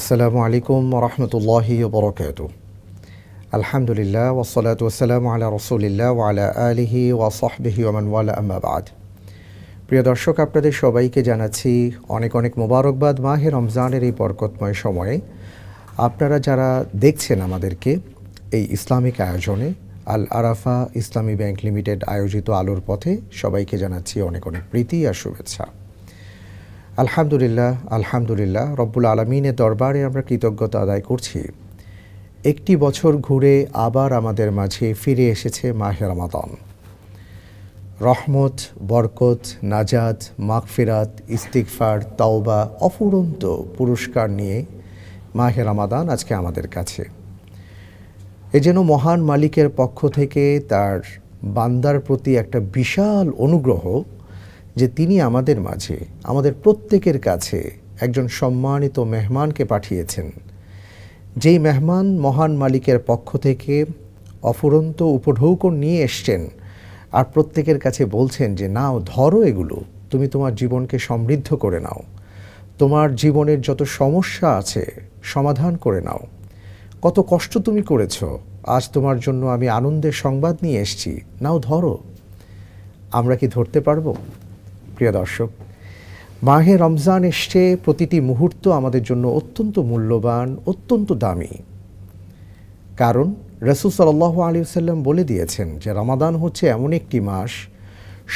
আসসালামু আলাইকুম রহমতুল্লাহি বরকাত আলহামদুলিল্লাহ ওসলাত ওসালাম আলা রসুলিল্লাহ ওয়ালা আলিহি ওয়াসবিহি ওমানওয়ালা আম্মাবাদ প্রিয় দর্শক আপনাদের সবাইকে জানাচ্ছি অনেক অনেক মোবারকবাদ মাহে রমজানের এই বরকতময় সময়ে আপনারা যারা দেখছেন আমাদেরকে এই ইসলামিক আয়োজনে আল আরাফা ইসলামী ব্যাংক লিমিটেড আয়োজিত আলোর পথে সবাইকে জানাচ্ছি অনেক অনেক প্রীতি আর শুভেচ্ছা আলহামদুলিল্লাহ আলহামদুলিল্লাহ রব্বুল আলমিনের দরবারে আমরা কৃতজ্ঞতা আদায় করছি একটি বছর ঘুরে আবার আমাদের মাঝে ফিরে এসেছে মাহে রমাদন রহমত বরকত নাজাদ মাগফিরাত ইস্তিকফার তাওবা অফুরন্ত পুরস্কার নিয়ে মাহে রমাদান আজকে আমাদের কাছে এ যেন মহান মালিকের পক্ষ থেকে তার বান্দার প্রতি একটা বিশাল অনুগ্রহ যে তিনি আমাদের মাঝে আমাদের প্রত্যেকের কাছে একজন সম্মানিত মেহমানকে পাঠিয়েছেন যেই মেহমান মহান মালিকের পক্ষ থেকে অফুরন্ত উপঢৌকন নিয়ে এসছেন আর প্রত্যেকের কাছে বলছেন যে নাও ধরো এগুলো তুমি তোমার জীবনকে সমৃদ্ধ করে নাও তোমার জীবনের যত সমস্যা আছে সমাধান করে নাও কত কষ্ট তুমি করেছ আজ তোমার জন্য আমি আনন্দের সংবাদ নিয়ে এসছি নাও ধরো আমরা কি ধরতে পারবো প্রিয় দর্শক মাহে রমজান এসছে প্রতিটি মুহূর্ত আমাদের জন্য অত্যন্ত মূল্যবান অত্যন্ত দামি কারণ রসুল আলী সাল্লাম বলে দিয়েছেন যে রমাদান হচ্ছে এমন একটি মাস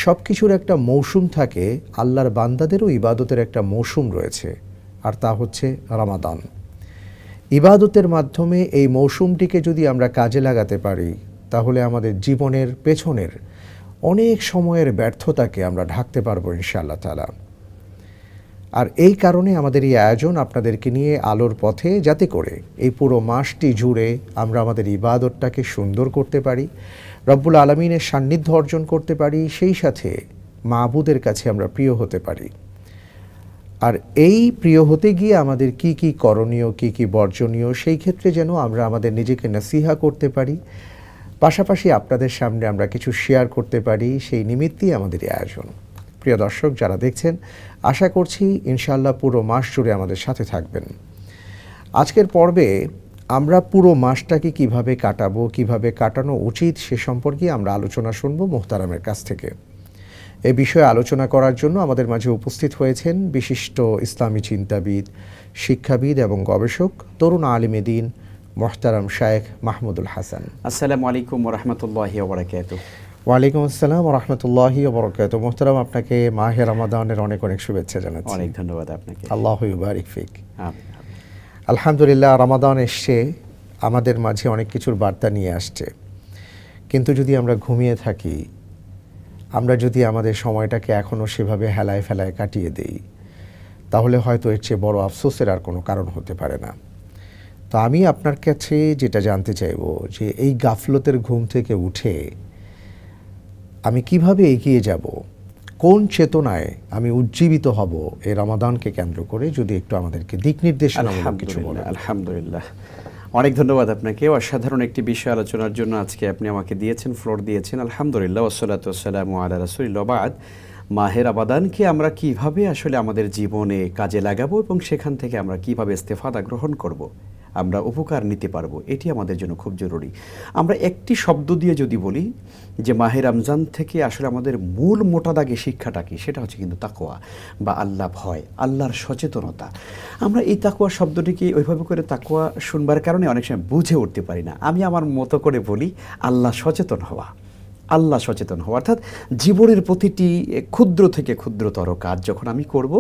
সব কিছুর একটা মৌসুম থাকে আল্লাহর বান্দাদেরও ইবাদতের একটা মৌসুম রয়েছে আর তা হচ্ছে রমাদান ইবাদতের মাধ্যমে এই মৌসুমটিকে যদি আমরা কাজে লাগাতে পারি তাহলে আমাদের জীবনের পেছনের অনেক সময়ের ব্যর্থতাকে আমরা ঢাকতে পারবো ইনশাআল্লাহ তালা আর এই কারণে আমাদের এই আয়োজন আপনাদেরকে নিয়ে আলোর পথে যাতে করে এই পুরো মাসটি জুড়ে আমরা আমাদের ইবাদতটাকে সুন্দর করতে পারি রব্বুল আলমিনের সান্নিধ্য অর্জন করতে পারি সেই সাথে মাহবুদের কাছে আমরা প্রিয় হতে পারি আর এই প্রিয় হতে গিয়ে আমাদের কি কি করণীয় কি কি বর্জনীয় সেই ক্ষেত্রে যেন আমরা আমাদের নিজেকে নাসিহা করতে পারি পাশাপাশি আপনাদের সামনে আমরা কিছু শেয়ার করতে পারি সেই নিমিত্তেই আমাদের এই আয়োজন প্রিয় দর্শক যারা দেখছেন আশা করছি ইনশাল্লাহ পুরো মাস জুড়ে আমাদের সাথে থাকবেন আজকের পর্বে আমরা পুরো মাসটাকে কিভাবে কাটাবো কিভাবে কাটানো উচিত সে সম্পর্কে আমরা আলোচনা শুনব মোহতারামের কাছ থেকে এ বিষয়ে আলোচনা করার জন্য আমাদের মাঝে উপস্থিত হয়েছেন বিশিষ্ট ইসলামী চিন্তাবিদ শিক্ষাবিদ এবং গবেষক তরুণ আলিমেদিন দিন মোহতারাম শায়েখ মাহমুদুল হাসান আসসালামু আলাইকুম রহমতুল্লাহ ওবরাকাত ওয়ালাইকুম আসসালাম রহমতুল্লাহ বরকাত মোহতারাম আপনাকে মাহের রমাদানের অনেক অনেক শুভেচ্ছা জানাচ্ছি অনেক ধন্যবাদ আপনাকে আল্লাহ বারিক ফিক আলহামদুলিল্লাহ রমাদান এসছে আমাদের মাঝে অনেক কিছুর বার্তা নিয়ে আসছে কিন্তু যদি আমরা ঘুমিয়ে থাকি আমরা যদি আমাদের সময়টাকে এখনও সেভাবে হেলায় ফেলায় কাটিয়ে দেই তাহলে হয়তো এর চেয়ে বড় আফসোসের আর কোনো কারণ হতে পারে না তো আমি আপনার কাছে যেটা জানতে চাইব যে এই গাফলতের ঘুম থেকে উঠে আমি কিভাবে এগিয়ে যাব কোন চেতনায় আমি উজ্জীবিত হব এই রমাদানকে কেন্দ্র করে যদি একটু আমাদেরকে দিক নির্দেশ কিছু আলহামদুলিল্লাহ অনেক ধন্যবাদ আপনাকে অসাধারণ একটি বিষয় আলোচনার জন্য আজকে আপনি আমাকে দিয়েছেন ফ্লোর দিয়েছেন আলহামদুলিল্লাহ ওসলাত ওসালাম আলা রাসুলিল্লাবাদ মাহের আবাদানকে আমরা কিভাবে আসলে আমাদের জীবনে কাজে লাগাবো এবং সেখান থেকে আমরা কিভাবে ইস্তেফাদা গ্রহণ করব। আমরা উপকার নিতে পারবো এটি আমাদের জন্য খুব জরুরি আমরা একটি শব্দ দিয়ে যদি বলি যে মাহে রমজান থেকে আসলে আমাদের মূল মোটা দাগে শিক্ষাটা কি সেটা হচ্ছে কিন্তু তাকোয়া বা আল্লাহ ভয় আল্লাহর সচেতনতা আমরা এই তাকোয়া শব্দটিকে ওইভাবে করে তাকোয়া শুনবার কারণে অনেক সময় বুঝে উঠতে পারি না আমি আমার মতো করে বলি আল্লাহ সচেতন হওয়া আল্লাহ সচেতন হওয়া অর্থাৎ জীবনের প্রতিটি ক্ষুদ্র থেকে ক্ষুদ্রতর কাজ যখন আমি করব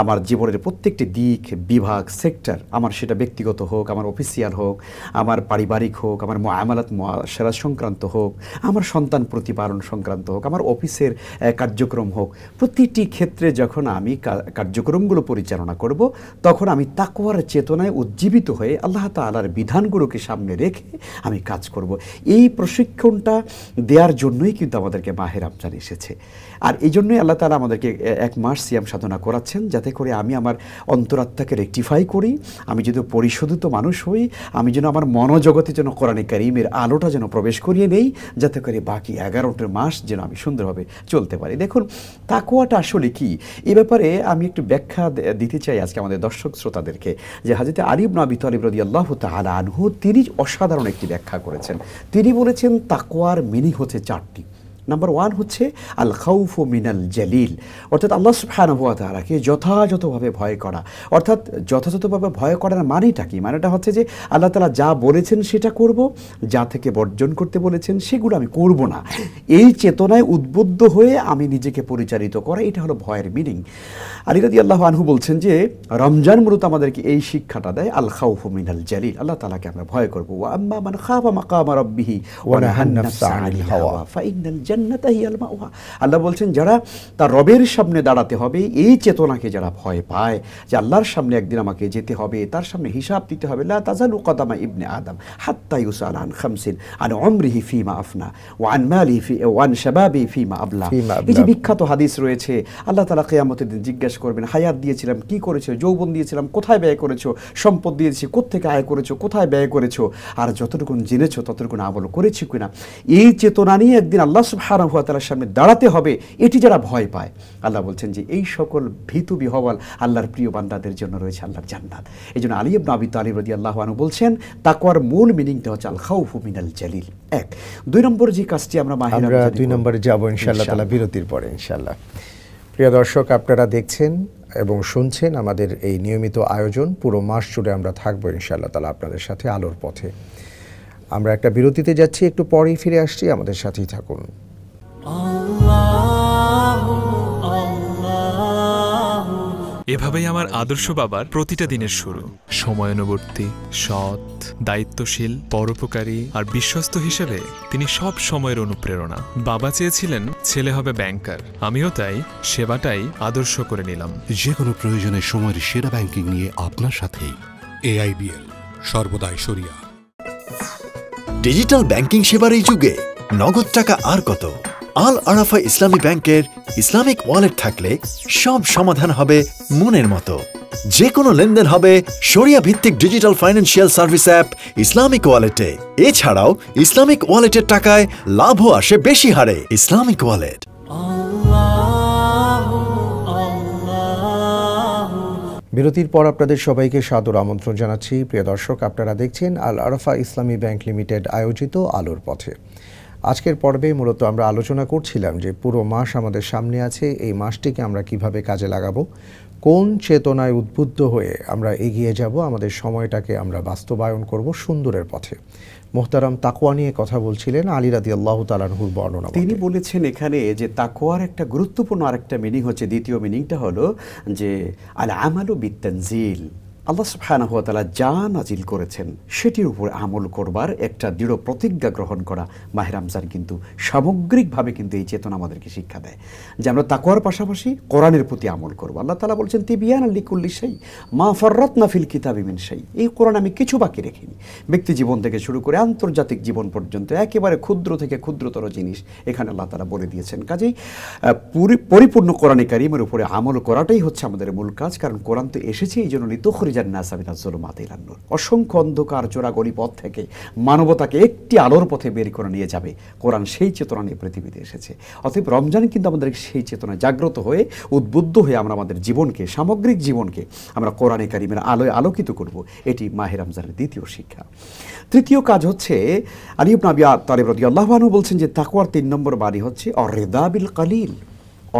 আমার জীবনের প্রত্যেকটি দিক বিভাগ সেক্টর আমার সেটা ব্যক্তিগত হোক আমার অফিসিয়াল হোক আমার পারিবারিক হোক আমার আমালাত সেরা সংক্রান্ত হোক আমার সন্তান প্রতিপালন সংক্রান্ত হোক আমার অফিসের কার্যক্রম হোক প্রতিটি ক্ষেত্রে যখন আমি কার্যক্রমগুলো পরিচালনা করব তখন আমি তাকওয়ার চেতনায় উজ্জীবিত হয়ে আল্লাহ তালার বিধানগুলোকে সামনে রেখে আমি কাজ করব এই প্রশিক্ষণটা দেওয়ার জন্যই কিন্তু আমাদেরকে মাহের রমজান এসেছে আর এই জন্যই আল্লাহ তালা আমাদেরকে এক মাস সিয়াম সাধনা করাচ্ছেন যাতে করে আমি আমার অন্তরাত্মাকে রেক্টিফাই করি আমি যদি পরিশোধিত মানুষ হই আমি যেন আমার মনোজগতে যেন কোরআনে কারিমের আলোটা যেন প্রবেশ করিয়ে নেই যাতে করে বাকি এগারোটার মাস যেন আমি সুন্দরভাবে চলতে পারি দেখুন তাকুয়াটা আসলে কি এ ব্যাপারে আমি একটু ব্যাখ্যা দিতে চাই আজকে আমাদের দর্শক শ্রোতাদেরকে যে হাজিতে আলিব নাবি তলিব রদি আল্লাহ তালা আনহু তিনি অসাধারণ একটি ব্যাখ্যা করেছেন তিনি বলেছেন তাকোয়ার মিনি হচ্ছে চারটি নাম্বার ওয়ান হচ্ছে আল খাউফ মিনাল জালিল অর্থাৎ আল্লাহ সুফানুয়া তালাকে যথাযথভাবে ভয় করা অর্থাৎ যথাযথভাবে ভয় করার মানেটা কি মানেটা হচ্ছে যে আল্লাহ তালা যা বলেছেন সেটা করব যা থেকে বর্জন করতে বলেছেন সেগুলো আমি করব না এই চেতনায় উদ্বুদ্ধ হয়ে আমি নিজেকে পরিচালিত করা এটা হলো ভয়ের মিনিং আলিরাদি আল্লাহ আনহু বলছেন যে রমজান মূলত আমাদেরকে এই শিক্ষাটা দেয় আল খাউফ মিনাল জালিল আল্লাহ তালাকে আমরা ভয় করবো আম্মা মান খাবা মাকামা রব্বিহি ওয়ানাহান নাফসা আনিল হাওয়া ফাইনাল আল্লাহ বলছেন যারা তার রবের সামনে দাঁড়াতে হবে এই চেতনাকে যারা ভয় পায় যে আল্লাহর সামনে একদিন আমাকে যেতে হবে তার সামনে হিসাব দিতে হবে লা তাজালু কদামা ইবনে আদম হাত্তা ইউসাল আন খামসিন আন অমরিহি ফিমা আফনা ওয়ান মালি ফি ওয়ান শাবাবি ফিমা আবলা এই যে বিখ্যাত হাদিস রয়েছে আল্লাহ তালা কেয়ামতের দিন জিজ্ঞাসা করবেন হায়াত দিয়েছিলাম কি করেছো যৌবন দিয়েছিলাম কোথায় ব্যয় করেছো সম্পদ দিয়েছি কোথেকে আয় করেছো কোথায় ব্যয় করেছো আর যতটুকুন জেনেছো ততটুকুন আমল করেছি কিনা এই চেতনা নিয়ে একদিন আল্লাহ সুবহানাহু ওয়া তাআলার সামনে দাঁড়াতে হবে এটি যারা ভয় পায় আল্লাহ বলছেন যে এই সকল ভীতু বিহ্বল আল্লাহর প্রিয় বান্দাদের জন্য রয়েছে আল্লাহর জান্নাত এই জন্য আলী ইবনে আবি তালিব রাদিয়াল্লাহু আনহু বলছেন তাকওয়ার মূল মিনিংটা হচ্ছে আল খাউফু মিনাল জালিল এক দুই নম্বর যে কাজটি আমরা মাহিরা আমরা দুই নম্বরে যাব ইনশাআল্লাহ তাআলা বিরতির পরে ইনশাআল্লাহ প্রিয় দর্শক আপনারা দেখছেন এবং শুনছেন আমাদের এই নিয়মিত আয়োজন পুরো মাস জুড়ে আমরা থাকবো ইনশাআল্লাহ তালা আপনাদের সাথে আলোর পথে আমরা একটা বিরতিতে যাচ্ছি একটু পরেই ফিরে আসছি আমাদের সাথেই থাকুন এভাবেই আমার আদর্শ বাবার প্রতিটা দিনের শুরু সময়ানুবর্তী সৎ দায়িত্বশীল পরোপকারী আর বিশ্বস্ত হিসেবে তিনি সব সময়ের অনুপ্রেরণা বাবা চেয়েছিলেন ছেলে হবে ব্যাংকার আমিও তাই সেবাটাই আদর্শ করে নিলাম যে কোনো প্রয়োজনে সময়ের সেরা ব্যাংকিং নিয়ে আপনার সাথেই এআইবিএল সর্বদাই সরিয়া ডিজিটাল ব্যাংকিং সেবার এই যুগে নগদ টাকা আর কত আল আরাফা ইসলামী ব্যাংকের ইসলামিক ওয়ালেট থাকলে সব সমাধান হবে মনের মতো যে কোনো লেনদেন হবে সরিয়া ভিত্তিক digital financial service app Islamic ওয়ালেটে এছাড়াও ইসলামিক ওয়ালেটের টাকায় লাভও আসে বেশি হারে ইসলামিক ওয়ালেট বিরতির পর আপনাদের সবাইকে সাদর আমন্ত্রণ জানাচ্ছি প্রিয় দর্শক আপনারা দেখছেন আল আরফা ইসলামী ব্যাংক লিমিটেড আয়োজিত আলোর পথে আজকের পর্বে মূলত আমরা আলোচনা করছিলাম যে পুরো মাস আমাদের সামনে আছে এই মাসটিকে আমরা কিভাবে কাজে লাগাবো কোন চেতনায় উদ্বুদ্ধ হয়ে আমরা এগিয়ে যাব আমাদের সময়টাকে আমরা বাস্তবায়ন করব সুন্দরের পথে মোহতারাম তাকোয়া নিয়ে কথা বলছিলেন আলী রাদি আল্লাহ তালানহুর বর্ণনা তিনি বলেছেন এখানে যে তাকোয়ার একটা গুরুত্বপূর্ণ আরেকটা মিনিং হচ্ছে দ্বিতীয় মিনিংটা হলো যে আল আমালু বিত্তানজিল আল্লাহ তালা যা নাজিল করেছেন সেটির উপর আমল করবার একটা দৃঢ় প্রতিজ্ঞা গ্রহণ করা মাহেরামজান কিন্তু সামগ্রিকভাবে কিন্তু এই চেতনা আমাদেরকে শিক্ষা দেয় যে আমরা তাকুয়ার পাশাপাশি কোরআনের প্রতি আমল করবো আল্লাহ তালা বলছেন তিবিয়ান কুল্লি সেই মা ফররত নাফিল ইমিন সেই এই কোরআন আমি কিছু বাকি রেখিনি ব্যক্তি জীবন থেকে শুরু করে আন্তর্জাতিক জীবন পর্যন্ত একেবারে ক্ষুদ্র থেকে ক্ষুদ্রতর জিনিস এখানে আল্লাহ তালা বলে দিয়েছেন কাজেই পরিপূর্ণ কোরআনে কারিমের উপরে আমল করাটাই হচ্ছে আমাদের মূল কাজ কারণ কোরআন তো এসেছে এই জন্য নিতখরি জুলুমাতিলান্নুর অসংখ্য অন্ধকার চোরাগরি পথ থেকে মানবতাকে একটি আলোর পথে বের করে নিয়ে যাবে কোরআন সেই চেতনা নিয়ে পৃথিবীতে এসেছে অতএব রমজান কিন্তু আমাদের সেই চেতনা জাগ্রত হয়ে উদ্বুদ্ধ হয়ে আমরা আমাদের জীবনকে সামগ্রিক জীবনকে আমরা কোরআনে কারিমের আলোয় আলোকিত করব এটি মাহের রমজানের দ্বিতীয় শিক্ষা তৃতীয় কাজ হচ্ছে আলিউব নাবিয়া তারিব রদি আল্লাহবানু বলছেন যে তাকুয়ার তিন নম্বর বাড়ি হচ্ছে অরেদাবিল কালিল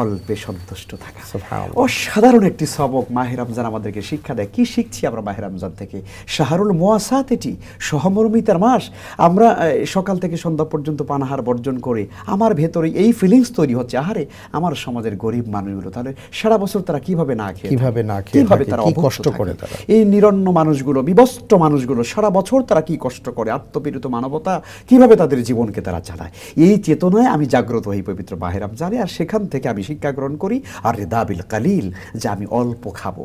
অল্পে সন্তুষ্ট থাকা অসাধারণ একটি সবক মাহের রমজান আমাদেরকে শিক্ষা দেয় কি শিখছি আমরা মাহের রমজান থেকে শাহরুল মোয়াসাত এটি সহমর্মিতার মাস আমরা সকাল থেকে সন্ধ্যা পর্যন্ত পানাহার বর্জন করে আমার ভেতরে এই ফিলিংস তৈরি হচ্ছে আহারে আমার সমাজের গরিব মানুষগুলো তাহলে সারা বছর তারা কিভাবে না খেয়ে কিভাবে না খেয়ে কিভাবে তারা কষ্ট করে এই নিরন্ন মানুষগুলো বিবস্ত মানুষগুলো সারা বছর তারা কি কষ্ট করে আত্মপীড়িত মানবতা কিভাবে তাদের জীবনকে তারা চালায় এই চেতনায় আমি জাগ্রত হই পবিত্র মাহের রমজানে আর সেখান থেকে আমি শিক্ষা গ্রহণ করি আর দাবিল কালিল যে আমি অল্প খাবো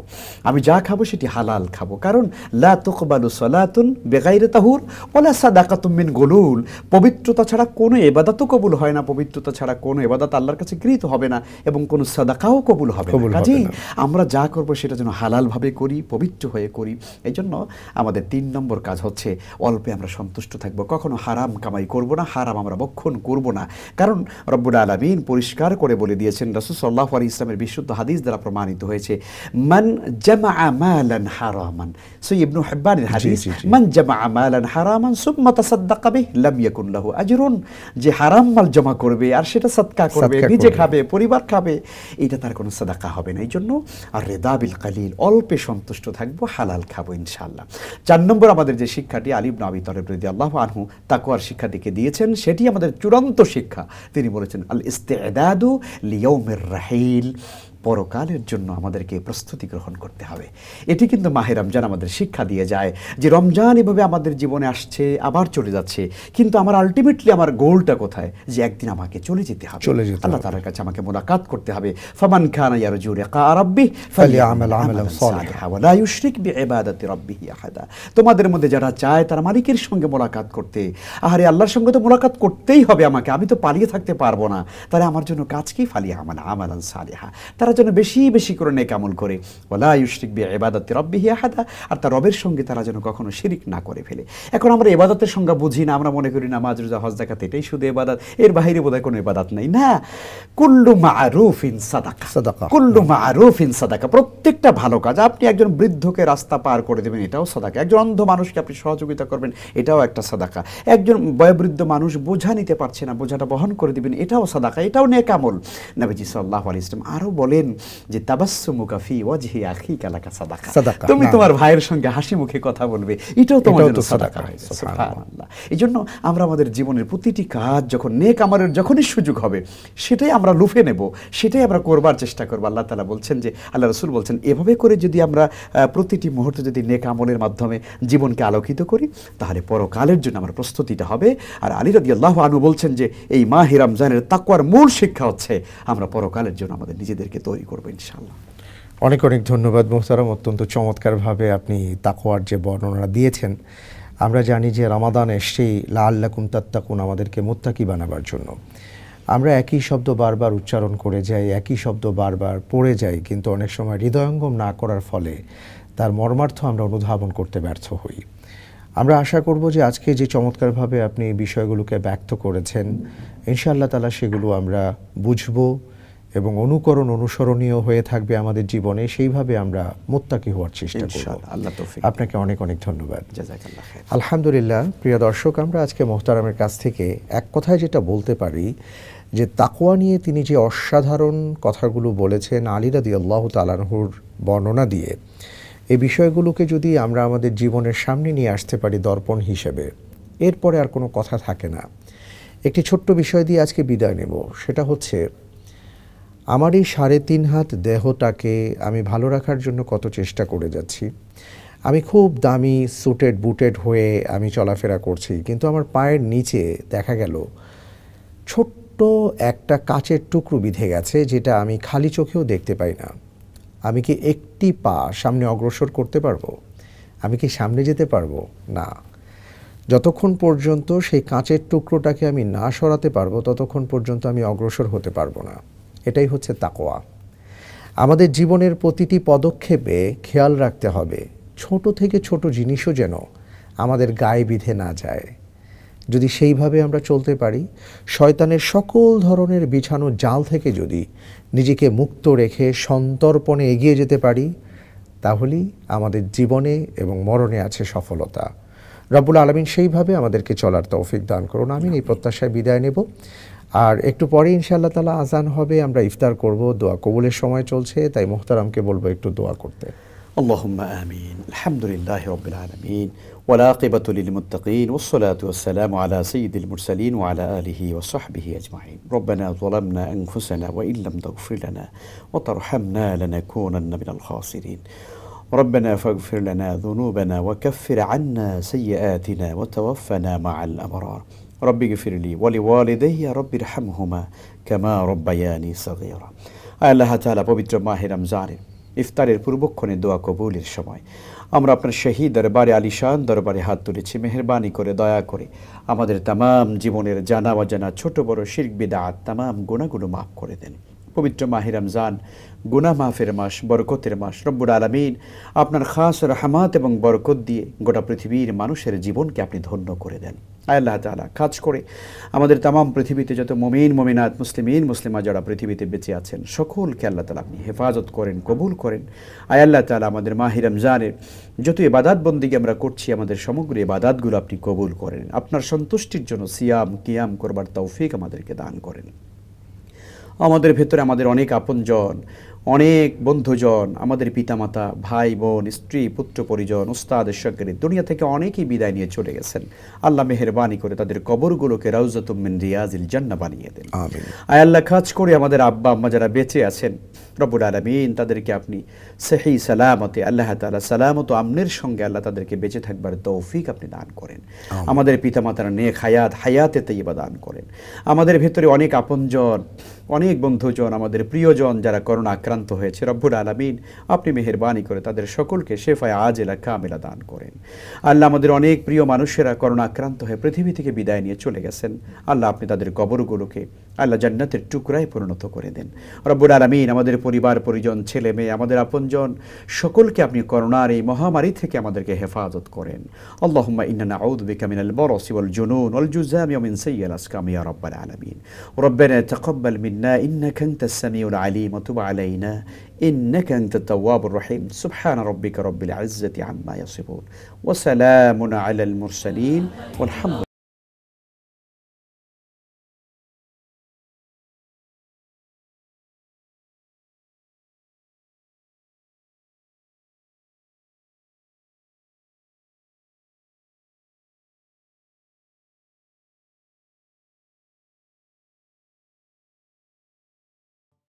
আমি যা খাবো সেটি হালাল খাবো কারণ লা তোকবালু সলাতুন বেগাইরে তাহুর ওলা সাদাকাতুমিন গলুল পবিত্রতা ছাড়া কোনো এবাদা কবুল হয় না পবিত্রতা ছাড়া কোনো এবাদাত আল্লাহর কাছে গৃহীত হবে না এবং কোনো সাদাকাও কবুল হবে কাজে আমরা যা করবো সেটা যেন হালালভাবে করি পবিত্র হয়ে করি এই জন্য আমাদের তিন নম্বর কাজ হচ্ছে অল্পে আমরা সন্তুষ্ট থাকবো কখনো হারাম কামাই করব না হারাম আমরা বক্ষণ করব না কারণ রব্বুল আলমিন পরিষ্কার করে বলে দিয়েছেন বলেছেন রসুল সাল্লাহ আলী ইসলামের বিশুদ্ধ হাদিস দ্বারা প্রমাণিত হয়েছে মান জামা আমালান হারামান সো ইবনু হেব্বানের হাদিস মান জামা আমালান হারামান সুম্মা তাসাদ্দাকা বিহ লাম ইয়াকুন লাহু আজরুন যে হারাম মাল জমা করবে আর সেটা সাদকা করবে নিজে খাবে পরিবার খাবে এটা তার কোনো সাদাকা হবে না এই জন্য আর রেদা বিল কালিল অল্পে সন্তুষ্ট থাকবো হালাল খাবো ইনশাআল্লাহ চার নম্বর আমাদের যে শিক্ষাটি আলিব নাবি তরে প্রতি আল্লাহ আনহু তাকুয়ার শিক্ষাটিকে দিয়েছেন সেটি আমাদের চূড়ান্ত শিক্ষা তিনি বলেছেন আল ইস্তেদাদু লিয় يوم الرحيل পরকালের জন্য আমাদেরকে প্রস্তুতি গ্রহণ করতে হবে এটি কিন্তু মাহে রমজান আমাদের শিক্ষা দিয়ে যায় যে রমজান এভাবে আমাদের জীবনে আসছে আবার চলে যাচ্ছে কিন্তু আমার আলটিমেটলি আমার গোলটা কোথায় যে একদিন আমাকে চলে যেতে হবে চলে যেতে আল্লাহ তালার কাছে আমাকে মোলাকাত করতে হবে ফামান খান ইয়ারজু রেকা আরব্বি ওয়ালা ইউশরিক বিইবাদাতি রাব্বিহি আহাদা তোমাদের মধ্যে যারা চায় তারা মালিকের সঙ্গে মোলাকাত করতে আহারে আল্লাহর সঙ্গে তো মোলাকাত করতেই হবে আমাকে আমি তো পালিয়ে থাকতে পারবো না তাহলে আমার জন্য কাজ কি তারা যেন বেশি বেশি করে নেক আমল করে ওলা ইউশরিক বি এবাদতে রব্বিহি আর তার রবের সঙ্গে তারা যেন কখনো শিরিক না করে ফেলে এখন আমরা এবাদতের সংজ্ঞা বুঝি না আমরা মনে করি না মাজরুজা হজ দেখাতে এটাই শুধু এবাদাত এর বাহিরে বোধহয় কোনো এবাদাত নাই না কুল্লু মারুফ ইন সাদাকা সাদাকা কুল্লু মারুফ ইন সাদাকা প্রত্যেকটা ভালো কাজ আপনি একজন বৃদ্ধকে রাস্তা পার করে দেবেন এটাও সাদাকা একজন অন্ধ মানুষকে আপনি সহযোগিতা করবেন এটাও একটা সাদাকা একজন বয়বৃদ্ধ মানুষ বোঝা নিতে পারছে না বোঝাটা বহন করে দিবেন এটাও সাদাকা এটাও নেকামল নবীজি সাল্লাহ আলি ইসলাম আরও বলে বলতেন যে তাবাসসুমু কাফি ওয়াজহি আখি কালাকা সাদাকা সাদাকা তুমি তোমার ভাইয়ের সঙ্গে হাসি মুখে কথা বলবে এটাও তোমার জন্য সাদাকা হয়ে সুবহানাল্লাহ এইজন্য আমরা আমাদের জীবনের প্রতিটি কাজ যখন নেক আমলের যখনই সুযোগ হবে সেটাই আমরা লুফে নেব সেটাই আমরা করবার চেষ্টা করব আল্লাহ তাআলা বলছেন যে আল্লাহ রাসূল বলছেন এভাবে করে যদি আমরা প্রতিটি মুহূর্তে যদি নেক আমলের মাধ্যমে জীবনকে আলোকিত করি তাহলে পরকালের জন্য আমার প্রস্তুতিটা হবে আর আলী রাদিয়াল্লাহু আনহু বলছেন যে এই মাহে রমজানের তাকওয়ার মূল শিক্ষা হচ্ছে আমরা পরকালের জন্য আমাদের নিজেদেরকে তৈরি করবো ইনশাল্লাহ অনেক অনেক ধন্যবাদ মোহতারাম অত্যন্ত চমৎকারভাবে আপনি তাকোয়ার যে বর্ণনা দিয়েছেন আমরা জানি যে রামাদান এসেই লাল্লাকুম তাত্তাকুন আমাদেরকে মোত্তাকি বানাবার জন্য আমরা একই শব্দ বারবার উচ্চারণ করে যাই একই শব্দ বারবার পড়ে যাই কিন্তু অনেক সময় হৃদয়ঙ্গম না করার ফলে তার মর্মার্থ আমরা অনুধাবন করতে ব্যর্থ হই আমরা আশা করব যে আজকে যে চমৎকারভাবে আপনি বিষয়গুলোকে ব্যক্ত করেছেন ইনশাআল্লাহ তালা সেগুলো আমরা বুঝবো এবং অনুকরণ অনুসরণীয় হয়ে থাকবে আমাদের জীবনে সেইভাবে আমরা মোত্তাকি হওয়ার চেষ্টা করব আল্লাহ তৌফিক আপনাকে অনেক অনেক ধন্যবাদ আলহামদুলিল্লাহ প্রিয় দর্শক আমরা আজকে মোহতারামের কাছ থেকে এক কথায় যেটা বলতে পারি যে তাকোয়া নিয়ে তিনি যে অসাধারণ কথাগুলো বলেছেন আলী রাদি আল্লাহ তালানহুর বর্ণনা দিয়ে এই বিষয়গুলোকে যদি আমরা আমাদের জীবনের সামনে নিয়ে আসতে পারি দর্পণ হিসেবে এরপরে আর কোনো কথা থাকে না একটি ছোট্ট বিষয় দিয়ে আজকে বিদায় নেব সেটা হচ্ছে আমার এই সাড়ে তিন হাত দেহটাকে আমি ভালো রাখার জন্য কত চেষ্টা করে যাচ্ছি আমি খুব দামি সুটেড বুটেড হয়ে আমি চলাফেরা করছি কিন্তু আমার পায়ের নিচে দেখা গেল ছোট্ট একটা কাচের টুকরো বিঁধে গেছে যেটা আমি খালি চোখেও দেখতে পাই না আমি কি একটি পা সামনে অগ্রসর করতে পারবো আমি কি সামনে যেতে পারবো না যতক্ষণ পর্যন্ত সেই কাঁচের টুকরোটাকে আমি না সরাতে পারবো ততক্ষণ পর্যন্ত আমি অগ্রসর হতে পারবো না এটাই হচ্ছে তাকোয়া আমাদের জীবনের প্রতিটি পদক্ষেপে খেয়াল রাখতে হবে ছোট থেকে ছোট জিনিসও যেন আমাদের গায়ে বিধে না যায় যদি সেইভাবে আমরা চলতে পারি শয়তানের সকল ধরনের বিছানো জাল থেকে যদি নিজেকে মুক্ত রেখে সন্তর্পণে এগিয়ে যেতে পারি তাহলেই আমাদের জীবনে এবং মরণে আছে সফলতা রব্বুল আলমিন সেইভাবে আমাদেরকে চলার তৌফিক দান করুন আমি এই প্রত্যাশায় বিদায় নেব আর একটু পরে ইনশাআল্লাহ তাআলা আজান হবে আমরা ইফতার করব দোয়া কবুলের সময় চলছে তাই মুহতারামকে বলবো একটু দোয়া করতে اللهم آمين الحمد لله رب العالمين والعاقبة للمتقين والصلاة والسلام على سيد المرسلين وعلى آله وصحبه أجمعين ربنا ظلمنا أنفسنا وإن لم تغفر لنا وترحمنا لنكونن من الخاسرين ربنا فاغفر لنا ذنوبنا وكفر عنا سيئاتنا وتوفنا مع الأبرار রব্বি গিফিরলি ওয়ালি ওয়ালিদাইয়া রব্বির হামহুমা কামা রব্বায়ানি সাগীরা আল্লাহ তাআলা পবিত্র মাহে রমজানের ইফতারের পূর্বক্ষণে দোয়া কবুলের সময় আমরা আপনার শহীদ দরবারে আলিশান দরবারে হাত তুলেছি মেহরবানি করে দয়া করে আমাদের তাম জীবনের জানা অজানা ছোট বড় শির্ক বিদাত তাম গুণাগুলো মাফ করে দেন পবিত্র মাহির রমজান গুনা মাহের মাস বরকতের মাস রব্বুর আলমিন আপনার খাস রহমাত এবং বরকত দিয়ে গোটা পৃথিবীর মানুষের জীবনকে আপনি ধন্য করে দেন আল্লাহ তালা কাজ করে আমাদের তাম পৃথিবীতে যত মমিন মমিনাত মুসলিমিন মুসলিমা যারা পৃথিবীতে বেঁচে আছেন সকলকে আল্লাহ তালা আপনি হেফাজত করেন কবুল করেন আয় আল্লাহ তালা আমাদের মাহির রমজানের যত এবাদাত বন্দিকে আমরা করছি আমাদের সমগ্র এবাদাতগুলো আপনি কবুল করেন আপনার সন্তুষ্টির জন্য সিয়াম কিয়াম করবার তৌফিক আমাদেরকে দান করেন আমাদের ভেতরে আমাদের অনেক আপনজন অনেক বন্ধুজন আমাদের পিতামাতা ভাই বোন স্ত্রী পুত্র পরিজন উস্তাদ সকরী দুনিয়া থেকে অনেকেই বিদায় নিয়ে চলে গেছেন আল্লাহ মেহরবানি করে তাদের কবরগুলোকে রাউজাতুমিন রিয়াজিল জান্না বানিয়ে দেন আয় আল্লাহ কাজ করে আমাদের আব্বা আম্মা যারা বেঁচে আছেন রব্বুল আলমিন তাদেরকে আপনি সেহি সালামতে আল্লাহ তালা সালামত আমনের সঙ্গে আল্লাহ তাদেরকে বেঁচে থাকবার তৌফিক আপনি দান করেন আমাদের পিতামাতারা নেক হায়াত হায়াতে তৈবা দান করেন আমাদের ভেতরে অনেক আপনজন অনেক বন্ধুজন আমাদের প্রিয়জন যারা করোনা আক্রান্ত হয়েছে রব্বুল আলমিন আপনি মেহরবানি করে তাদের সকলকে শেফায় আজ এলাকা আমেলা দান করেন আল্লাহ আমাদের অনেক প্রিয় মানুষেরা করোনা আক্রান্ত হয়ে পৃথিবী থেকে বিদায় নিয়ে চলে গেছেন আল্লাহ আপনি তাদের কবরগুলোকে আল্লাহ জান্নাতের টুকরায় পরিণত করে দেন রব্বুল আলমিন আমাদের পরিবার পরিজন ছেলে মেয়ে আমাদের আপনজন সকলকে আপনি করোনার এই মহামারী থেকে আমাদেরকে হেফাজত করেন আল্লাহুম্মা ইন্না নাউযু বিকা মিনাল বারাস ওয়াল জুনুন ওয়াল জুজামি ওয়া মিন সাইয়্যিল আসকাম ইয়া রাব্বাল আলামিন রব্বানা ربنا تقبل منا إنك أنت السميع العليم وتب علينا إنك أنت التواب الرحيم سبحان ربك رب العزة عما يصفون وسلام على المرسلين والحمد